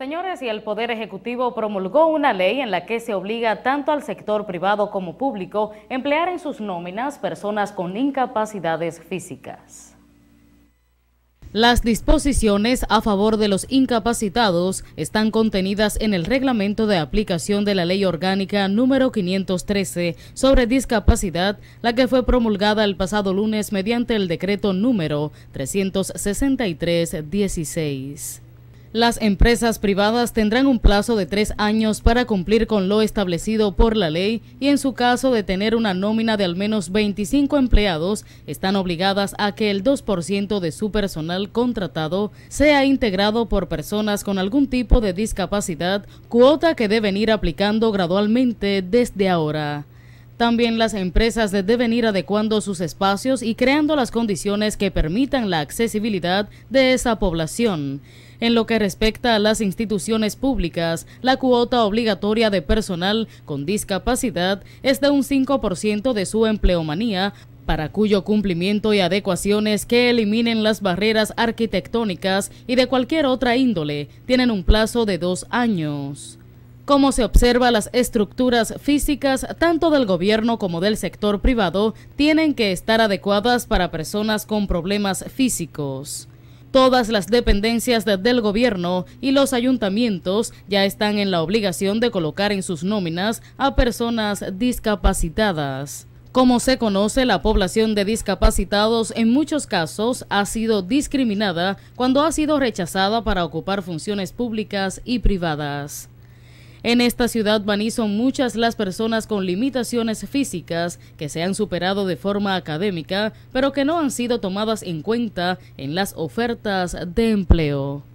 Señores, y el Poder Ejecutivo promulgó una ley en la que se obliga tanto al sector privado como público a emplear en sus nóminas personas con incapacidades físicas. Las disposiciones a favor de los incapacitados están contenidas en el reglamento de aplicación de la Ley Orgánica número 513 sobre discapacidad, la que fue promulgada el pasado lunes mediante el decreto número 363-16. Las empresas privadas tendrán un plazo de tres años para cumplir con lo establecido por la ley y en su caso de tener una nómina de al menos 25 empleados, están obligadas a que el 2% de su personal contratado sea integrado por personas con algún tipo de discapacidad, cuota que deben ir aplicando gradualmente desde ahora. También las empresas deben ir adecuando sus espacios y creando las condiciones que permitan la accesibilidad de esa población. En lo que respecta a las instituciones públicas, la cuota obligatoria de personal con discapacidad es de un 5% de su empleomanía para cuyo cumplimiento y adecuaciones que eliminen las barreras arquitectónicas y de cualquier otra índole tienen un plazo de dos años. Como se observa, las estructuras físicas, tanto del gobierno como del sector privado, tienen que estar adecuadas para personas con problemas físicos. Todas las dependencias del gobierno y los ayuntamientos ya están en la obligación de colocar en sus nóminas a personas discapacitadas. Como se conoce, la población de discapacitados en muchos casos ha sido discriminada cuando ha sido rechazada para ocupar funciones públicas y privadas. En esta ciudad baní son muchas las personas con limitaciones físicas que se han superado de forma académica, pero que no han sido tomadas en cuenta en las ofertas de empleo.